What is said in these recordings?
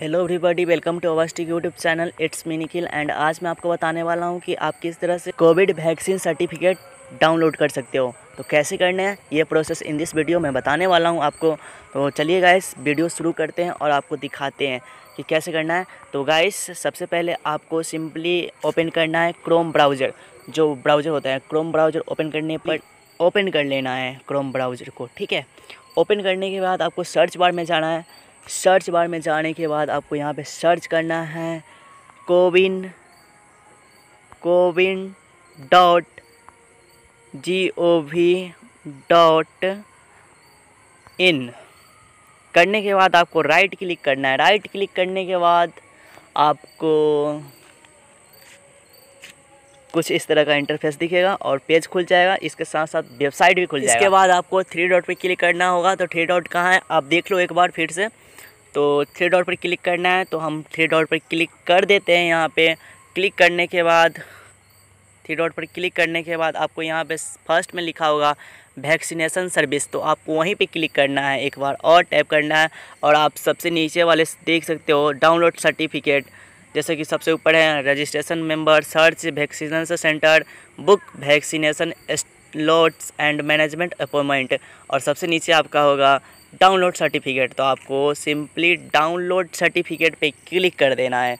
hello everybody welcome to अवस्टिक YouTube channel it's me and आज मैं आपको बताने वाला हूँ कि आप किस तरह से कोविड वैक्सीन सर्टिफिकेट डाउनलोड कर सकते हो तो कैसे करना है ये प्रोसेस इन दिस वीडियो मैं बताने वाला हूँ आपको तो चलिए गाइस वीडियो शुरू करते हैं और आपको दिखाते हैं कि कैसे करना है तो गाइस सबसे पहले आपको सिंपली ओपन करना है क्रोम ब्राउज़र जो ब्राउज़र होता है क्रोम ब्राउज़र ओपन करने पर ओपन कर लेना है क्रोम ब्राउज़र को ठीक है ओपन करने के बाद आपको सर्च बार में जाना है सर्च बार में जाने के बाद आपको यहाँ पे सर्च करना है CoWIN CoWIN dot G O V dot in करने के बाद आपको राइट क्लिक करना है राइट क्लिक करने के बाद आपको कुछ इस तरह का इंटरफेस दिखेगा और पेज खुल जाएगा इसके साथ साथ वेबसाइट भी खुल जाएगा इसके बाद आपको थ्री डॉट पे क्लिक करना होगा तो थ्री डॉट कहाँ है आप देख लो एक बार फिर से तो थ्री डॉट पर क्लिक करना है तो हम थ्री डॉट पर क्लिक कर देते हैं यहाँ पे क्लिक करने के बाद थ्री डॉट पर क्लिक करने के बाद आपको यहाँ पे फर्स्ट में लिखा होगा वैक्सीनेशन सर्विस तो आपको वहीं पे क्लिक करना है एक बार और टैप करना है और आप सबसे नीचे वाले देख सकते हो डाउनलोड सर्टिफिकेट जैसे कि सबसे ऊपर है registration member search vaccination centre book vaccination slots and management appointment और सबसे नीचे आपका होगा डाउनलोड सर्टिफिकेट तो आपको सिंपली डाउनलोड सर्टिफिकेट पे क्लिक कर देना है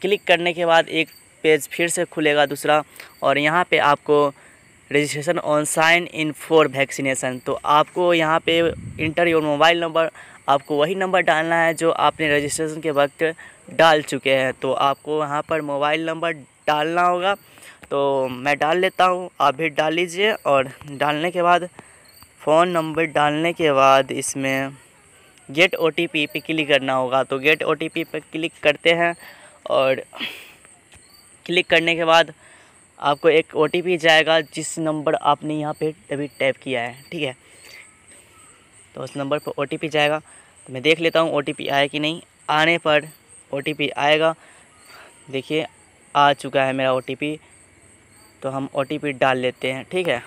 क्लिक करने के बाद एक पेज फिर से खुलेगा दूसरा और यहाँ पे आपको registration on sign in for vaccination तो आपको यहाँ पे इंटर योर मोबाइल नंबर आपको वही नंबर डालना है जो आपने रजिस्ट्रेशन के वक्त डाल चुके हैं तो आपको यहाँ पर मोबाइल नंबर डालना होगा तो मैं डाल लेता हूँ आप भी डाल लीजिए और डालने के बाद फ़ोन नंबर डालने के बाद इसमें गेट ओ टी पी पे क्लिक करना होगा तो गेट ओ टी पी पर क्लिक करते हैं और क्लिक करने के बाद आपको एक ओ टी पी जाएगा जिस नंबर आपने यहाँ पे अभी टैप किया है ठीक है तो उस नंबर पर ओ टी पी जाएगा तो मैं देख लेता हूँ ओ टी पी आया कि नहीं आने पर ओ टी पी आएगा देखिए आ चुका है मेरा ओ टी पी तो हम ओ टी पी डाल लेते हैं ठीक है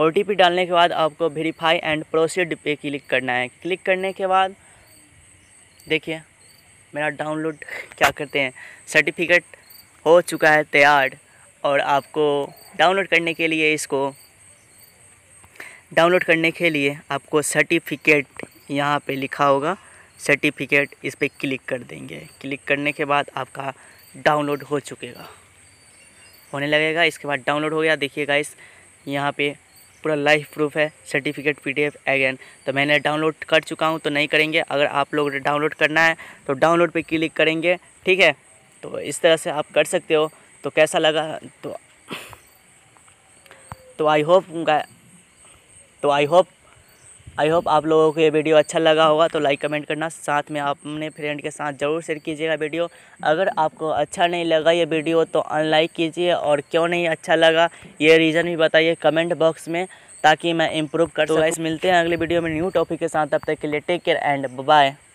ओ डालने के बाद आपको वेरीफाई एंड प्रोसीड पे क्लिक करना है क्लिक करने के बाद देखिए मेरा डाउनलोड क्या करते हैं सर्टिफिकेट हो चुका है तैयार और आपको डाउनलोड करने के लिए इसको डाउनलोड करने के लिए आपको सर्टिफिकेट यहाँ पे लिखा होगा सर्टिफिकेट इस पर क्लिक कर देंगे क्लिक करने के बाद आपका डाउनलोड हो चुकेगा होने लगेगा इसके बाद डाउनलोड हो गया देखिएगा इस यहाँ पे पूरा लाइफ प्रूफ है सर्टिफिकेट पीडीएफ अगेन तो मैंने डाउनलोड कर चुका हूँ तो नहीं करेंगे अगर आप लोग डाउनलोड करना है तो डाउनलोड पे क्लिक करेंगे ठीक है तो इस तरह से आप कर सकते हो तो कैसा लगा तो तो आई होप तो आई होप आई होप आप लोगों को ये वीडियो अच्छा लगा होगा तो लाइक कमेंट करना साथ में आप अपने फ्रेंड के साथ ज़रूर शेयर कीजिएगा वीडियो अगर आपको अच्छा नहीं लगा ये वीडियो तो अनलाइक कीजिए और क्यों नहीं अच्छा लगा ये रीज़न भी बताइए कमेंट बॉक्स में ताकि मैं इम्प्रूव कर तो मिलते हैं अगले वीडियो में न्यू टॉपिक के साथ तब तक के लिए टेक केयर एंड बाय